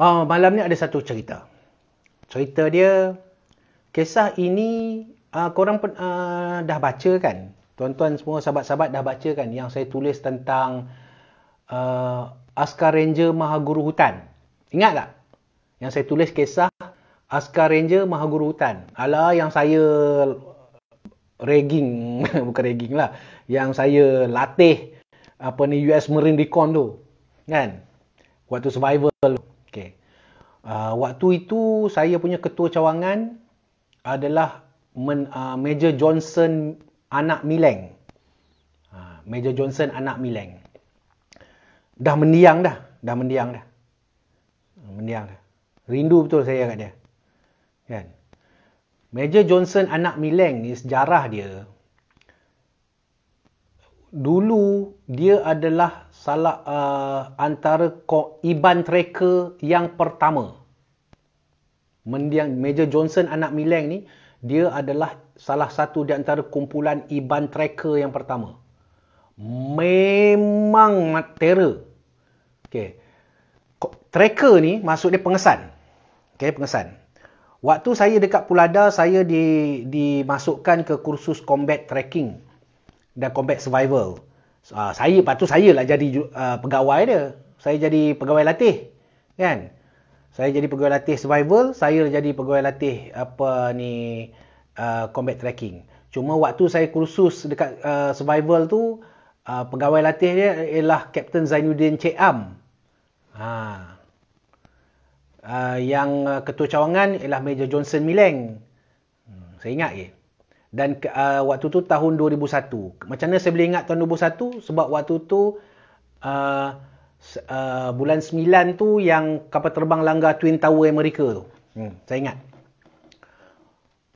Oh, malam ni ada satu cerita. Cerita dia, kisah ini uh, korang pen, uh, dah baca kan? Tuan-tuan semua, sahabat-sahabat dah baca kan yang saya tulis tentang uh, Askar Ranger Mahaguru Hutan? Ingat tak? Yang saya tulis kisah Askar Ranger Mahaguru Hutan. Ala yang saya regging, bukan regging lah. Yang saya latih apa ni US Marine Recon tu. Kan? Waktu survival tu. Ah, waktu itu saya punya ketua cawangan adalah men, uh, Major Johnson anak Mileng. Uh, Major Johnson anak Mileng. Dah mendiang dah, dah mendiang dah. Mendiang dah. Rindu betul saya kat dia. Kan? Major Johnson anak Mileng ni sejarah dia. Dulu dia adalah salah uh, antara Iban tracker yang pertama. Mendiang Major Johnson anak Mileng ni, dia adalah salah satu di antara kumpulan Iban tracker yang pertama. Memang matera. Okay. Tracker ni maksud dia pengesan. Okay, pengesan. Waktu saya dekat Pulada, saya di, dimasukkan ke kursus combat tracking dan combat survival. Ha, saya patut saya lah jadi uh, pegawai dia. Saya jadi pegawai latih. Kan? Saya jadi pegawai latih survival, saya lah jadi pegawai latih apa ni uh, combat tracking. Cuma waktu saya kursus dekat uh, survival tu uh, pegawai latih dia ialah Captain Zainuddin Cik Am. Ha. Uh, yang ketua cawangan ialah Major Johnson Mileng. Hmm, saya ingat ke? Eh? dan uh, waktu tu tahun 2001. Macam mana saya boleh ingat tahun 2001? Sebab waktu tu uh, uh, bulan 9 tu yang kapal terbang langgar Twin Tower Amerika tu. Hmm. Saya ingat.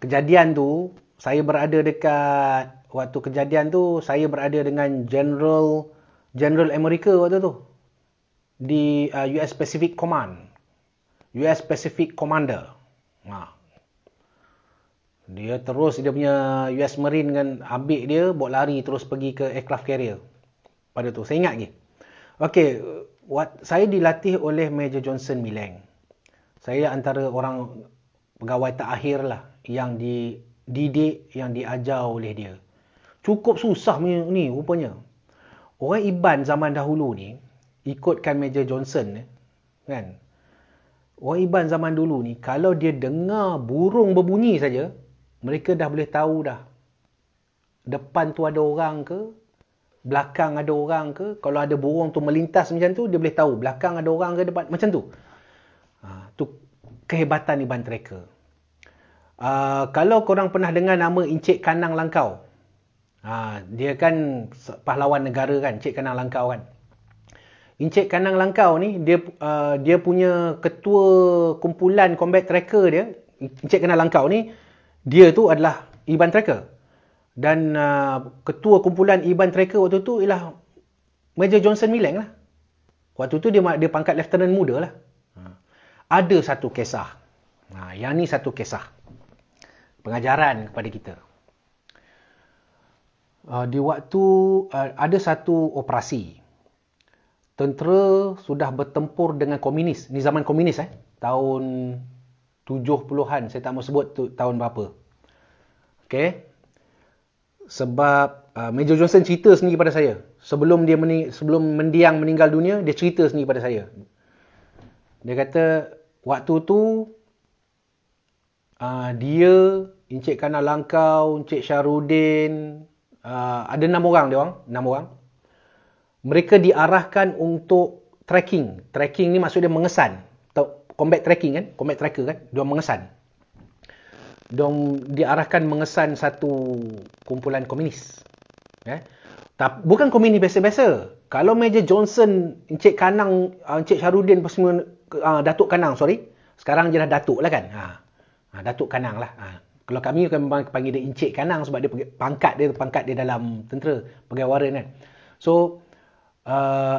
Kejadian tu, saya berada dekat... Waktu kejadian tu, saya berada dengan General General Amerika waktu tu. Di uh, US Pacific Command. US Pacific Commander. Ha. Dia terus dia punya US Marine kan ambil dia, buat lari terus pergi ke aircraft carrier. Pada tu, saya ingat lagi. Okey, what, saya dilatih oleh Major Johnson Mileng. Saya antara orang pegawai terakhir lah yang dididik, yang diajar oleh dia. Cukup susah ni rupanya. Orang Iban zaman dahulu ni, ikutkan Major Johnson kan. Orang Iban zaman dulu ni, kalau dia dengar burung berbunyi saja, mereka dah boleh tahu dah. Depan tu ada orang ke? Belakang ada orang ke? Kalau ada burung tu melintas macam tu, dia boleh tahu. Belakang ada orang ke depan? Macam tu. Ha, tu kehebatan Iban Tracker. Uh, ha, kalau korang pernah dengar nama Encik Kanang Langkau. Ha, dia kan pahlawan negara kan, Encik Kanang Langkau kan. Encik Kanang Langkau ni, dia uh, dia punya ketua kumpulan combat tracker dia. Encik Kanang Langkau ni, dia tu adalah Iban Tracker. Dan uh, ketua kumpulan Iban Tracker waktu tu ialah Major Johnson Milang lah. Waktu tu dia, dia pangkat lieutenant muda lah. Ha. Ada satu kisah. Ha, yang ni satu kisah. Pengajaran kepada kita. Uh, di waktu uh, ada satu operasi. Tentera sudah bertempur dengan komunis. Ni zaman komunis eh. Tahun Tujuh puluhan, saya tak mau sebut tu, tahun berapa. Okay. Sebab uh, Major Johnson cerita sendiri kepada saya. Sebelum dia mening- sebelum mendiang meninggal dunia, dia cerita sendiri kepada saya. Dia kata, waktu tu, uh, dia, Encik Kanal Langkau, Encik Syarudin, uh, ada enam orang dia orang, enam orang. Mereka diarahkan untuk trekking. Trekking ni maksudnya mengesan combat tracking kan, combat tracker kan, dia mengesan. Dia diarahkan mengesan satu kumpulan komunis. Eh? Ya? Tapi bukan komunis biasa-biasa. Kalau Major Johnson, Encik Kanang, ah, Encik Syarudin, semua, uh, Datuk Kanang, sorry. Sekarang je dah Datuk lah kan. Ha. ha Datuk Kanang lah. Ha. Kalau kami akan panggil dia Encik Kanang sebab dia pangkat dia pangkat dia dalam tentera, pegawai waran kan. So, uh,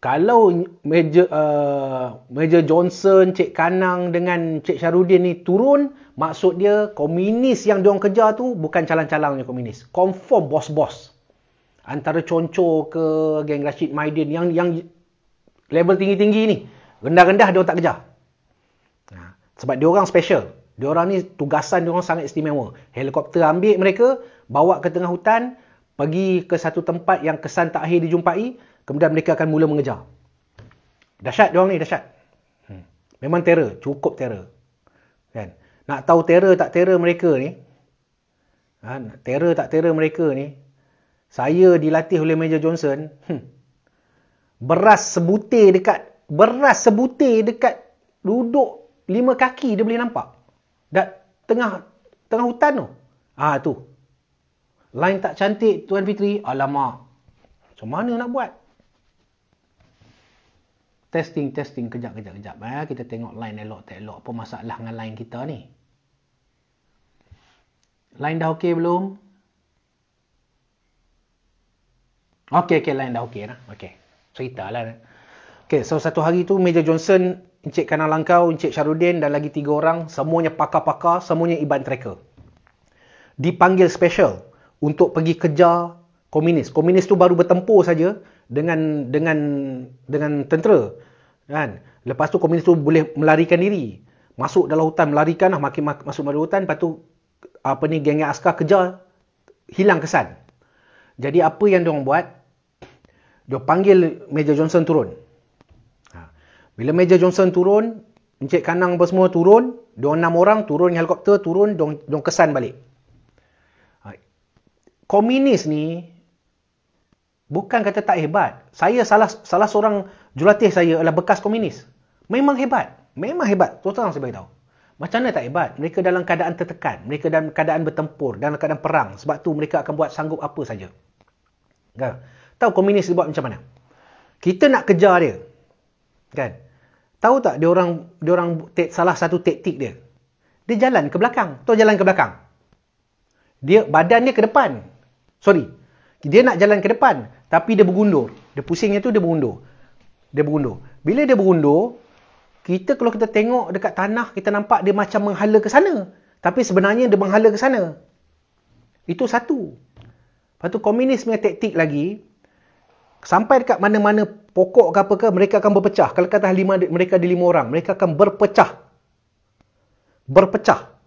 kalau Major, uh, Major Johnson, Cik Kanang dengan Cik Syarudin ni turun, maksud dia komunis yang diorang kejar tu bukan calang-calang ni komunis. Confirm bos-bos. Antara conco ke geng Rashid Maidin yang yang level tinggi-tinggi ni. Rendah-rendah diorang tak kejar. Ha. Sebab diorang special. Diorang ni tugasan diorang sangat istimewa. Helikopter ambil mereka, bawa ke tengah hutan, pergi ke satu tempat yang kesan tak akhir dijumpai, Kemudian mereka akan mula mengejar. Dahsyat diorang ni, dahsyat. Hmm. Memang terror, cukup terror. Kan? Nak tahu terror tak terror mereka ni, ha, terror tak terror mereka ni, saya dilatih oleh Major Johnson, hmm, beras sebutir dekat, beras sebutir dekat duduk lima kaki dia boleh nampak. Dan tengah tengah hutan tu. Ah ha, tu. Line tak cantik Tuan Fitri. Alamak. Macam mana nak buat? Testing, testing, kejap, kejap, kejap. Ha, kita tengok line elok tak elok. Apa masalah dengan line kita ni? Line dah okey belum? Okey, okey, line dah okey dah. Okey, cerita lah. Okey, so satu hari tu Major Johnson, Encik Kanan Langkau, Encik Syarudin dan lagi tiga orang, semuanya pakar-pakar, semuanya iban tracker. Dipanggil special untuk pergi kejar komunis. Komunis tu baru bertempur saja, dengan dengan dengan tentera kan lepas tu komunis tu boleh melarikan diri masuk dalam hutan melarikan lah makin masuk dalam hutan lepas tu apa ni geng askar kejar hilang kesan jadi apa yang dia orang buat dia panggil Major Johnson turun ha. bila Major Johnson turun Encik Kanang apa semua turun dia enam orang turun helikopter turun dia kesan balik ha. komunis ni bukan kata tak hebat. Saya salah salah seorang jurulatih saya adalah bekas komunis. Memang hebat. Memang hebat. Tuan-tuan saya beritahu. Macam mana tak hebat? Mereka dalam keadaan tertekan. Mereka dalam keadaan bertempur. Dalam keadaan perang. Sebab tu mereka akan buat sanggup apa saja. Kan? Tahu komunis dia buat macam mana? Kita nak kejar dia. Kan? Tahu tak dia orang dia orang salah satu taktik dia? Dia jalan ke belakang. Tahu jalan ke belakang? Dia badan dia ke depan. Sorry, dia nak jalan ke depan tapi dia berundur. dia pusingnya tu dia berundur dia berundur bila dia berundur kita kalau kita tengok dekat tanah kita nampak dia macam menghala ke sana tapi sebenarnya dia menghala ke sana itu satu lepas tu komunis punya taktik lagi sampai dekat mana-mana pokok ke apa ke mereka akan berpecah kalau kata lima, mereka ada lima orang mereka akan berpecah berpecah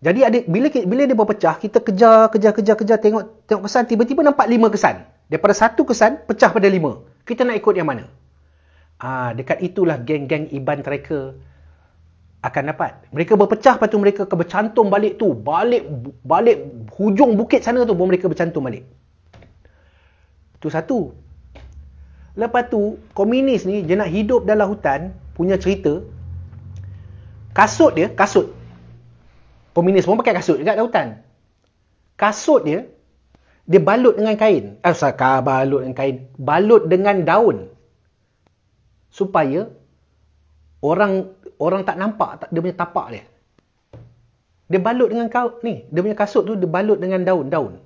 jadi ada bila bila dia berpecah, kita kejar kejar kejar kejar tengok tengok kesan tiba-tiba nampak lima kesan. Daripada satu kesan pecah pada lima. Kita nak ikut yang mana? Ah, dekat itulah geng-geng Iban Tracker akan dapat. Mereka berpecah patu mereka ke bercantum balik tu, balik balik hujung bukit sana tu baru mereka bercantum balik. Tu satu. Lepas tu, komunis ni dia nak hidup dalam hutan punya cerita. Kasut dia, kasut Peminis pun pakai kasut juga lautan. Kasut dia, dia balut dengan kain. Eh, ah, saka balut dengan kain. Balut dengan daun. Supaya orang orang tak nampak tak dia punya tapak dia. Dia balut dengan kau ni, dia punya kasut tu dia balut dengan daun-daun.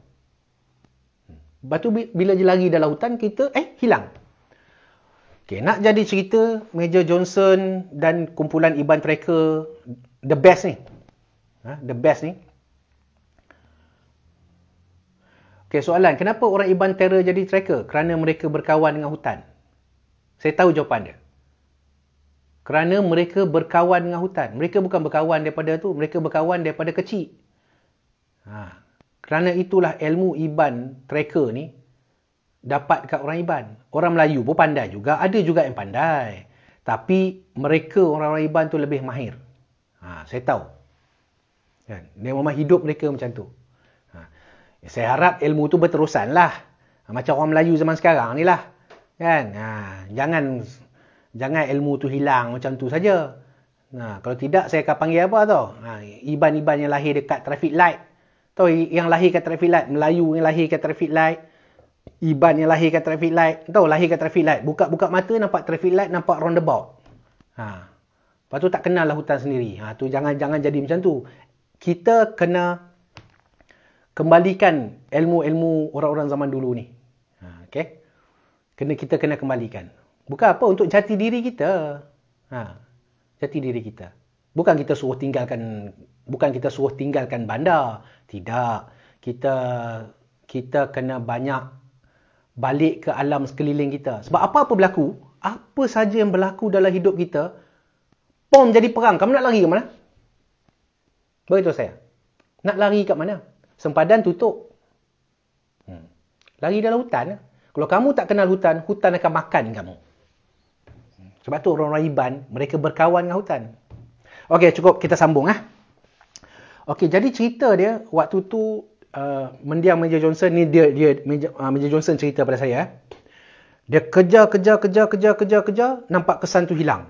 Hmm. Lepas tu bila dia lari dalam hutan kita eh hilang. Okay, nak jadi cerita Major Johnson dan kumpulan Iban Tracker the best ni, Ha? the best ni. Okay soalan, kenapa orang Iban Terror jadi tracker? Kerana mereka berkawan dengan hutan. Saya tahu jawapan dia. Kerana mereka berkawan dengan hutan. Mereka bukan berkawan daripada tu, mereka berkawan daripada kecil. Ha. Kerana itulah ilmu Iban tracker ni dapat dekat orang Iban. Orang Melayu pun pandai juga, ada juga yang pandai. Tapi mereka orang-orang Iban tu lebih mahir. Ha, saya tahu. Kan? Dia memang hidup mereka macam tu. Ha. Ya, saya harap ilmu tu berterusan lah. Ha. Macam orang Melayu zaman sekarang ni lah. Kan? Ha. Jangan jangan ilmu tu hilang macam tu saja. Ha. Kalau tidak saya akan panggil apa tau. Ha. Iban-Iban yang lahir dekat traffic light. Tau yang lahir kat traffic light. Melayu yang lahir kat traffic light. Iban yang lahir kat traffic light. Tau lahir kat traffic light. Buka-buka mata nampak traffic light, nampak roundabout. Ha. Lepas tu tak kenal lah hutan sendiri. Ha, tu jangan jangan jadi macam tu kita kena kembalikan ilmu-ilmu orang-orang zaman dulu ni. Ha, okay? Kena kita kena kembalikan. Bukan apa untuk jati diri kita. Ha, jati diri kita. Bukan kita suruh tinggalkan bukan kita suruh tinggalkan bandar. Tidak. Kita kita kena banyak balik ke alam sekeliling kita. Sebab apa-apa berlaku, apa saja yang berlaku dalam hidup kita, pom jadi perang. Kamu nak lari ke mana? Beritahu saya. Nak lari kat mana? Sempadan tutup. Hmm. Lari dalam hutan. Eh? Kalau kamu tak kenal hutan, hutan akan makan kamu. Hmm. Sebab tu orang-orang Iban, mereka berkawan dengan hutan. Okey, cukup kita sambung. Eh? Okey, jadi cerita dia, waktu tu, uh, mendiang Major Johnson, ni dia, dia Major, uh, Major Johnson cerita pada saya. Eh? Dia kerja kerja kerja kerja kerja kerja nampak kesan tu hilang.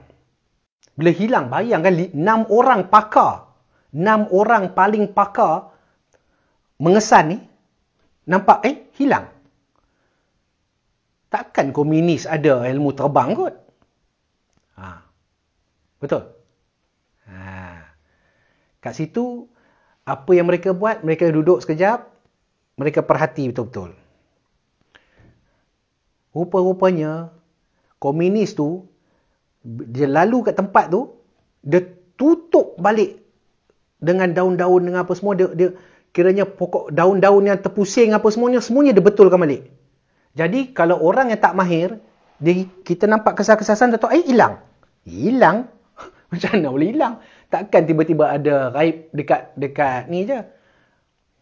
Bila hilang, bayangkan enam orang pakar enam orang paling pakar mengesan ni nampak eh hilang. Takkan komunis ada ilmu terbang kot? Ha. Betul? Ha. Kat situ, apa yang mereka buat? Mereka duduk sekejap, mereka perhati betul-betul. Rupa-rupanya, komunis tu, dia lalu kat tempat tu, dia tutup balik dengan daun-daun dengan apa semua dia, dia kiranya pokok daun-daun yang terpusing apa semuanya semuanya dia betulkan balik. Jadi kalau orang yang tak mahir dia, kita nampak kesan-kesan tak eh hilang. Hilang. Macam mana boleh hilang? Takkan tiba-tiba ada raib dekat dekat ni je.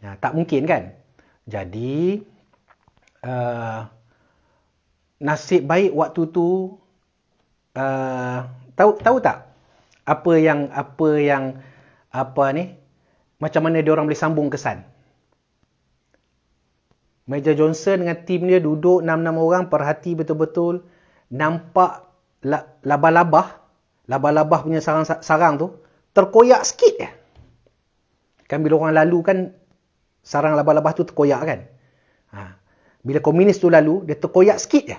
Nah, ya, tak mungkin kan? Jadi uh, nasib baik waktu tu uh, tahu tahu tak apa yang apa yang apa ni macam mana dia orang boleh sambung kesan Meja Johnson dengan tim dia duduk 6-6 orang perhati betul-betul nampak labah-labah labah-labah punya sarang-sarang tu terkoyak sikit je kan bila orang lalu kan sarang labah-labah tu terkoyak kan ha. bila komunis tu lalu dia terkoyak sikit je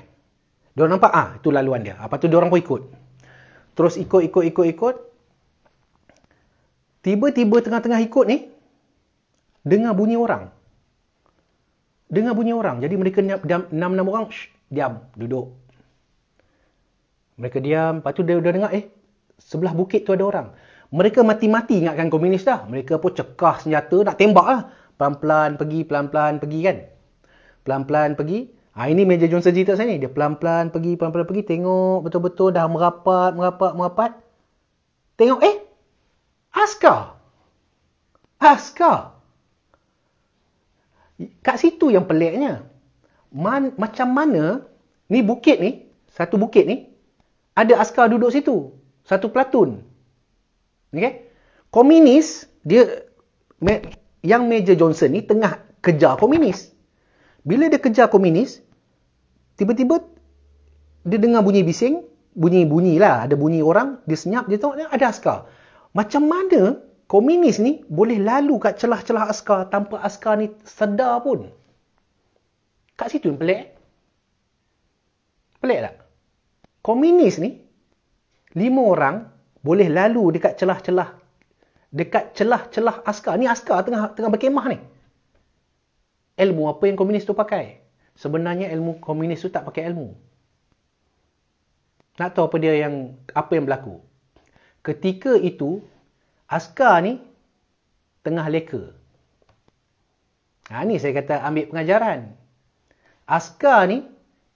dia orang nampak ah ha, itu laluan dia apa ah, tu dia orang pun ikut terus ikut ikut ikut ikut Tiba-tiba tengah-tengah ikut ni, dengar bunyi orang. Dengar bunyi orang. Jadi mereka enam-enam orang, shh, diam, duduk. Mereka diam, lepas tu dia dah dengar, eh, sebelah bukit tu ada orang. Mereka mati-mati ingatkan komunis dah. Mereka pun cekah senjata, nak tembak lah. Pelan-pelan pergi, pelan-pelan pergi kan. Pelan-pelan pergi. Ha, ini meja Johnson cerita saya ni. Dia pelan-pelan pergi, pelan-pelan pergi. Tengok betul-betul dah merapat, merapat, merapat. Tengok, eh, Aska. Aska. Kat situ yang peliknya. Man, macam mana ni bukit ni, satu bukit ni, ada Aska duduk situ. Satu platun. Okay? Komunis, dia, yang Major Johnson ni tengah kejar komunis. Bila dia kejar komunis, tiba-tiba dia dengar bunyi bising, bunyi-bunyi lah, ada bunyi orang, dia senyap, dia tengok, ada askar macam mana komunis ni boleh lalu kat celah-celah askar tanpa askar ni sedar pun? Kat situ yang pelik. Pelik tak? Komunis ni, lima orang boleh lalu dekat celah-celah dekat celah-celah askar. Ni askar tengah tengah berkemah ni. Ilmu apa yang komunis tu pakai? Sebenarnya ilmu komunis tu tak pakai ilmu. Nak tahu apa dia yang apa yang berlaku? Ketika itu, askar ni tengah leka. Ha, ni saya kata ambil pengajaran. Askar ni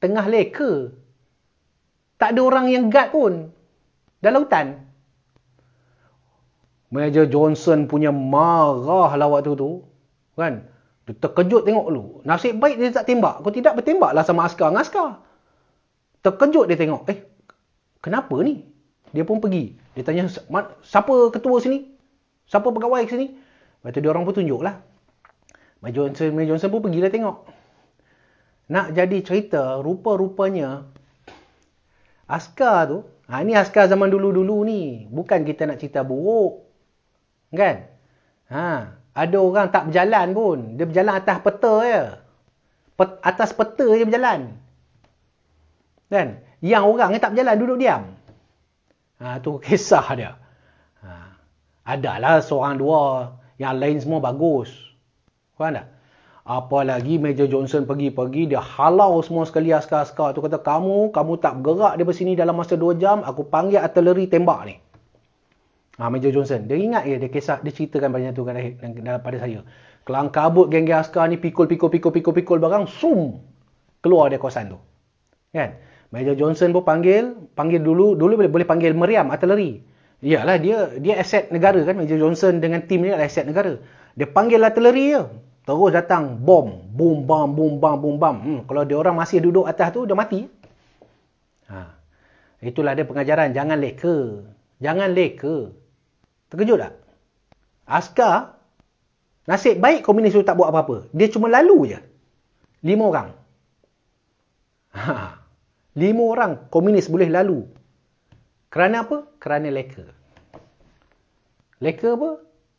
tengah leka. Tak ada orang yang guard pun dalam hutan. Major Johnson punya marah lah waktu tu. Kan? Dia terkejut tengok lu. Nasib baik dia tak tembak. Kau tidak bertembaklah sama askar dengan askar. Terkejut dia tengok. Eh, kenapa ni? dia pun pergi. Dia tanya, siapa ketua sini? Siapa pegawai sini? Lepas tu dia orang pun tunjuk lah. Mike Johnson, Mike Johnson pun pergilah tengok. Nak jadi cerita, rupa-rupanya askar tu, ha, ni askar zaman dulu-dulu ni. Bukan kita nak cerita buruk. Kan? Ha, ada orang tak berjalan pun. Dia berjalan atas peta je. Pet, atas peta je berjalan. Kan? Yang orang ni tak berjalan, duduk diam ha, tu kisah dia. Ha, adalah seorang dua yang lain semua bagus. Faham tak? Apalagi Major Johnson pergi-pergi, dia halau semua sekali askar-askar tu. Kata, kamu, kamu tak bergerak dari sini dalam masa 2 jam, aku panggil artillery tembak ni. Ha, Major Johnson, dia ingat ya, dia kisah, dia ceritakan banyak tu pada saya. Kelang kabut geng-geng askar ni, pikul-pikul-pikul-pikul barang, sum! Keluar dia kawasan tu. Kan? Major Johnson pun panggil, panggil dulu, dulu boleh, boleh panggil meriam Artillery. Iyalah dia dia aset negara kan Major Johnson dengan tim dia adalah aset negara. Dia panggil Artillery, je. Terus datang bom, bom, bom, bom, bom, bom. Hmm, kalau dia orang masih duduk atas tu dia mati. Ha. Itulah dia pengajaran, jangan leka. Jangan leka. Terkejut tak? Askar nasib baik komunis tu tak buat apa-apa. Dia cuma lalu je. Lima orang. Ha lima orang komunis boleh lalu. Kerana apa? Kerana leka. Leka apa?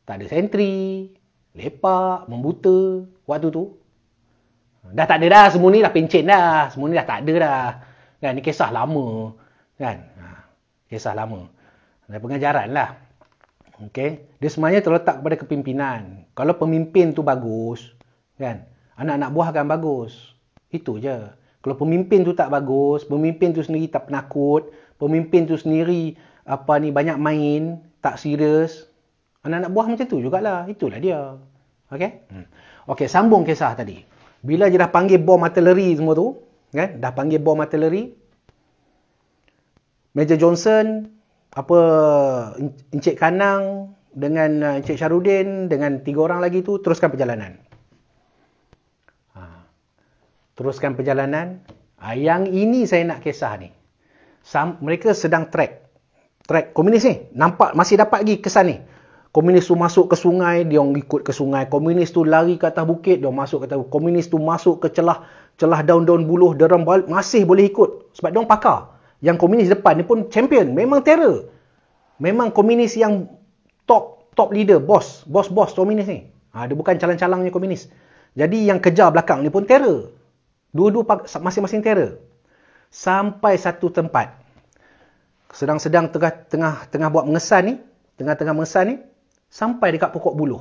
Tak ada sentri, lepak, membuta waktu tu. Dah tak ada dah, semua ni dah pencin dah. Semua ni dah tak ada dah. Kan, ni kisah lama. Kan? Ha, kisah lama. Dari pengajaran lah. Okey, Dia semuanya terletak kepada kepimpinan. Kalau pemimpin tu bagus, kan? anak-anak buah akan bagus. Itu je. Kalau pemimpin tu tak bagus, pemimpin tu sendiri tak penakut, pemimpin tu sendiri apa ni banyak main, tak serius. Anak-anak buah macam tu jugalah. Itulah dia. Okey? Hmm. Okey, sambung kisah tadi. Bila dia dah panggil bom artillery semua tu, kan? Dah panggil bom artillery. Major Johnson, apa Encik Kanang dengan uh, Encik Syarudin dengan tiga orang lagi tu teruskan perjalanan teruskan perjalanan. Ha, yang ini saya nak kisah ni. Sam, mereka sedang trek, trek komunis ni. Nampak masih dapat lagi kesan ni. Komunis tu masuk ke sungai, dia ikut ke sungai. Komunis tu lari ke atas bukit, dia masuk ke atas bukit. Komunis tu masuk ke celah celah daun-daun buluh, dia orang masih boleh ikut. Sebab dia orang pakar. Yang komunis depan ni pun champion. Memang terror. Memang komunis yang top top leader, boss. Bos-bos komunis ni. Ha, dia bukan calang-calangnya komunis. Jadi yang kejar belakang ni pun terror dua-dua masing-masing teror sampai satu tempat sedang-sedang tengah tengah tengah buat mengesan ni tengah-tengah mengesan ni sampai dekat pokok buluh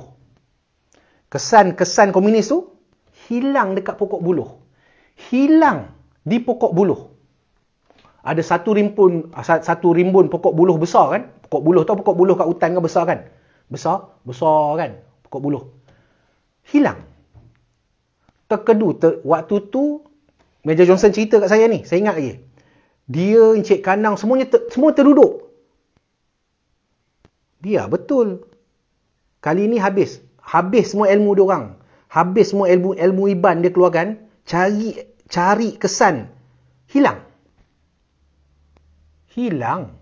kesan-kesan komunis tu hilang dekat pokok buluh hilang di pokok buluh ada satu rimbun ah, satu rimbun pokok buluh besar kan pokok buluh tu pokok buluh kat hutan kan besar kan besar besar kan pokok buluh hilang terkedu ter, waktu tu Major Johnson cerita kat saya ni saya ingat lagi dia Encik Kanang semuanya ter, semua terduduk Dia betul kali ni habis habis semua ilmu dia orang habis semua ilmu ilmu iban dia keluarkan cari cari kesan hilang hilang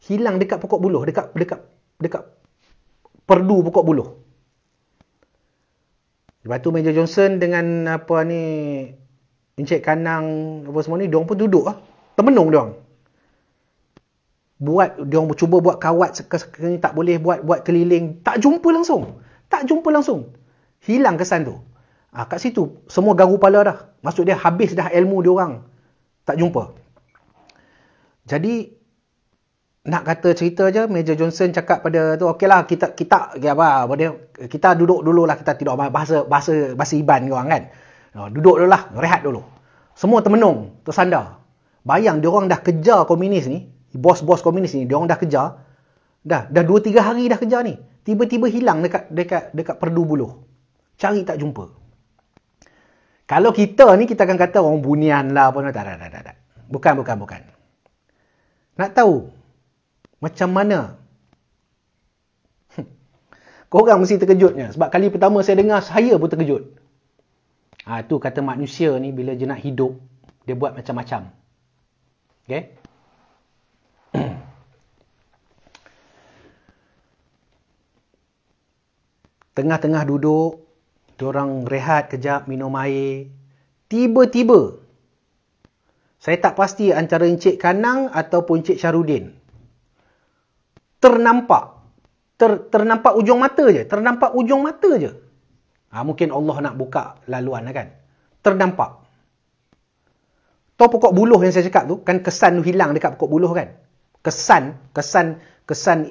hilang dekat pokok buluh dekat dekat dekat perdu pokok buluh Lepas tu Major Johnson dengan apa ni Encik Kanang apa semua ni, diorang pun duduk lah. temenung dia diorang. Buat, dia diorang cuba buat kawat sekali tak boleh buat, buat keliling. Tak jumpa langsung. Tak jumpa langsung. Hilang kesan tu. Ha, kat situ, semua garu pala dah. Maksud dia habis dah ilmu dia orang, Tak jumpa. Jadi, nak kata cerita je Major Johnson cakap pada tu okeylah kita kita apa dia kita duduk dulu lah kita tidur bahasa bahasa bahasa iban ke orang kan. duduk lah, rehat dulu. Semua termenung, tersandar. Bayang dia orang dah kejar komunis ni, bos-bos komunis ni dia orang dah kejar. Dah dah 2 3 hari dah kejar ni. Tiba-tiba hilang dekat dekat dekat Perdu Buluh. Cari tak jumpa. Kalau kita ni kita akan kata orang oh, bunian lah apa tak tak tak tak. Bukan bukan bukan. Nak tahu macam mana? Kau Korang mesti terkejutnya. Sebab kali pertama saya dengar, saya pun terkejut. Ha, tu kata manusia ni bila dia nak hidup, dia buat macam-macam. Okay? Tengah-tengah duduk, orang rehat kejap, minum air. Tiba-tiba, saya tak pasti antara Encik Kanang ataupun Encik Syarudin ternampak. Ter, ternampak ujung mata je. Ternampak ujung mata je. Ha, mungkin Allah nak buka laluan lah kan. Ternampak. Tahu pokok buluh yang saya cakap tu, kan kesan tu hilang dekat pokok buluh kan? Kesan, kesan, kesan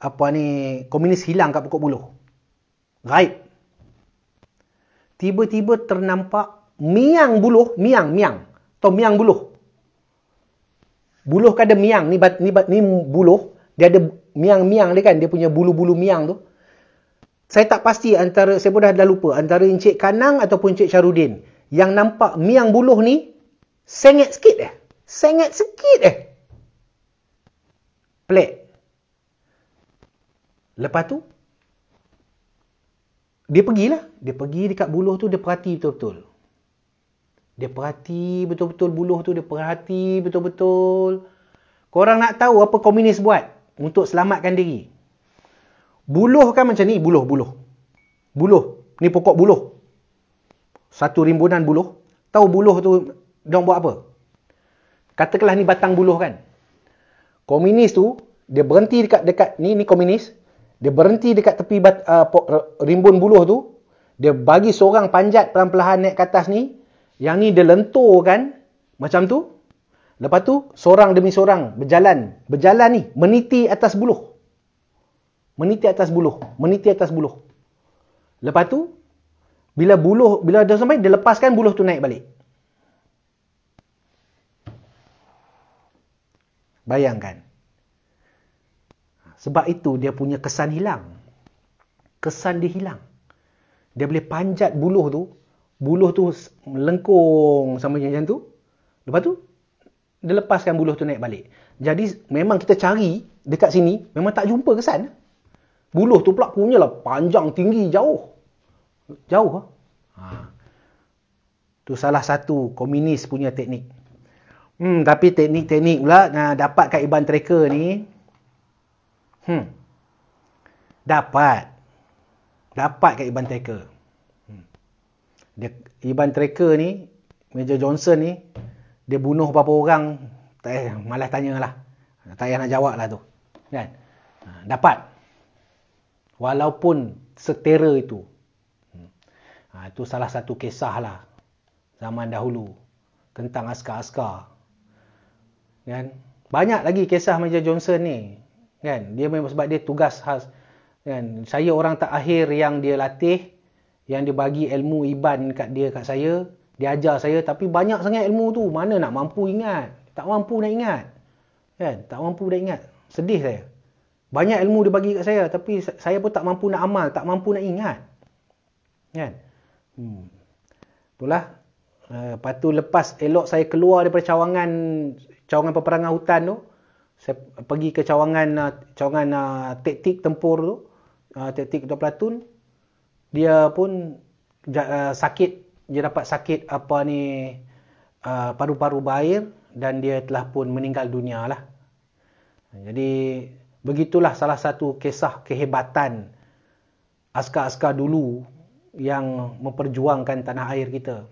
apa ni, komunis hilang dekat pokok buluh. Raib. Tiba-tiba ternampak miang buluh, miang, miang. Tahu miang buluh. Buluh kada kan miang, ni, ni, ni buluh, dia ada miang-miang dia kan, dia punya bulu-bulu miang tu. Saya tak pasti antara, saya pun dah, dah lupa, antara Encik Kanang ataupun Encik Charudin. Yang nampak miang buluh ni, sengit sikit eh. Sengit sikit eh. Pelik. Lepas tu, dia pergilah. Dia pergi dekat buluh tu, dia perhati betul-betul. Dia perhati betul-betul buluh tu, dia perhati betul-betul. Korang nak tahu apa komunis buat? untuk selamatkan diri. Buluh kan macam ni, buluh, buluh. Buluh, ni pokok buluh. Satu rimbunan buluh. Tahu buluh tu, dia buat apa? Katakanlah ni batang buluh kan. Komunis tu, dia berhenti dekat, dekat ni, ni komunis. Dia berhenti dekat tepi bat, uh, pok, rimbun buluh tu. Dia bagi seorang panjat perlahan-lahan naik ke atas ni. Yang ni dia lentur kan, macam tu. Lepas tu, seorang demi seorang berjalan. Berjalan ni, meniti atas buluh. Meniti atas buluh. Meniti atas buluh. Lepas tu, bila buluh, bila dah sampai, dia lepaskan buluh tu naik balik. Bayangkan. Sebab itu dia punya kesan hilang. Kesan dia hilang. Dia boleh panjat buluh tu. Buluh tu melengkung sama macam tu. Lepas tu dia lepaskan buluh tu naik balik. Jadi memang kita cari dekat sini, memang tak jumpa kesan. Buluh tu pula punya lah panjang, tinggi, jauh. Jauh lah. Ha. Tu salah satu komunis punya teknik. Hmm, tapi teknik-teknik pula dapat dapatkan Iban Tracker ni. Hmm. Dapat. Dapat kat Iban Tracker. Hmm. Dia, Iban Tracker ni, Major Johnson ni, dia bunuh berapa orang tak payah malas lah. tak payah nak jawab lah tu kan ha, dapat walaupun setera itu ha, itu salah satu kisah lah zaman dahulu tentang askar-askar kan banyak lagi kisah Major Johnson ni kan dia memang sebab dia tugas khas kan saya orang tak akhir yang dia latih yang dia bagi ilmu iban kat dia kat saya dia ajar saya tapi banyak sangat ilmu tu mana nak mampu ingat tak mampu nak ingat kan tak mampu nak ingat sedih saya banyak ilmu dia bagi kat saya tapi saya pun tak mampu nak amal tak mampu nak ingat kan hmm. itulah Uh, lepas tu lepas elok saya keluar daripada cawangan cawangan peperangan hutan tu saya pergi ke cawangan uh, cawangan uh, eh, taktik tempur tu uh, taktik 2 platoon dia pun uh, sakit dia dapat sakit apa ni uh, paru-paru bair dan dia telah pun meninggal dunia lah. Jadi begitulah salah satu kisah kehebatan askar-askar dulu yang memperjuangkan tanah air kita.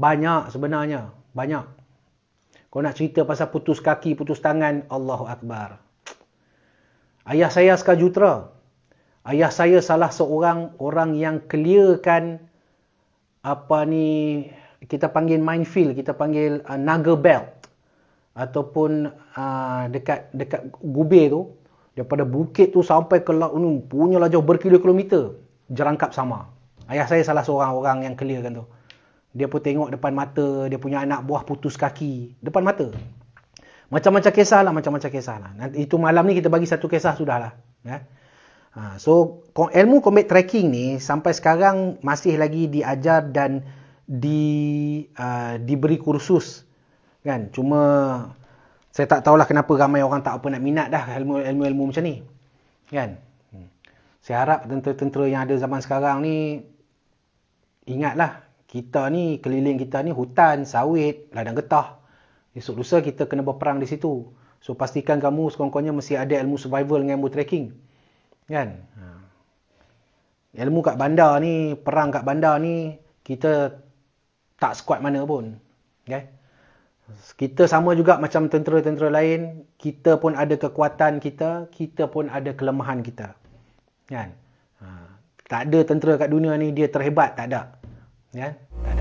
Banyak sebenarnya, banyak. Kau nak cerita pasal putus kaki, putus tangan, Allahu Akbar. Ayah saya askar jutra. Ayah saya salah seorang orang yang clearkan kan apa ni kita panggil minefield, kita panggil uh, naga belt ataupun uh, dekat dekat gubir tu daripada bukit tu sampai ke laut ni punyalah jauh berkilometer jerangkap sama. Ayah saya salah seorang orang yang clearkan tu. Dia pun tengok depan mata, dia punya anak buah putus kaki depan mata. Macam-macam kisah lah, macam-macam kisah lah. itu malam ni kita bagi satu kisah sudahlah. Ya. Ha, so ilmu combat tracking ni sampai sekarang masih lagi diajar dan di uh, diberi kursus kan. Cuma saya tak tahulah kenapa ramai orang tak apa nak minat dah ilmu-ilmu ilmu macam ni. Kan? Hmm. Saya harap tentera-tentera yang ada zaman sekarang ni ingatlah kita ni keliling kita ni hutan, sawit, ladang getah. Esok lusa kita kena berperang di situ. So pastikan kamu sekurang-kurangnya mesti ada ilmu survival dengan ilmu tracking. Kan? Ha. Ilmu kat bandar ni, perang kat bandar ni, kita tak sekuat mana pun. Okay? Kita sama juga macam tentera-tentera lain, kita pun ada kekuatan kita, kita pun ada kelemahan kita. Kan? Ha. Tak ada tentera kat dunia ni, dia terhebat, tak ada. Kan? Tak ada.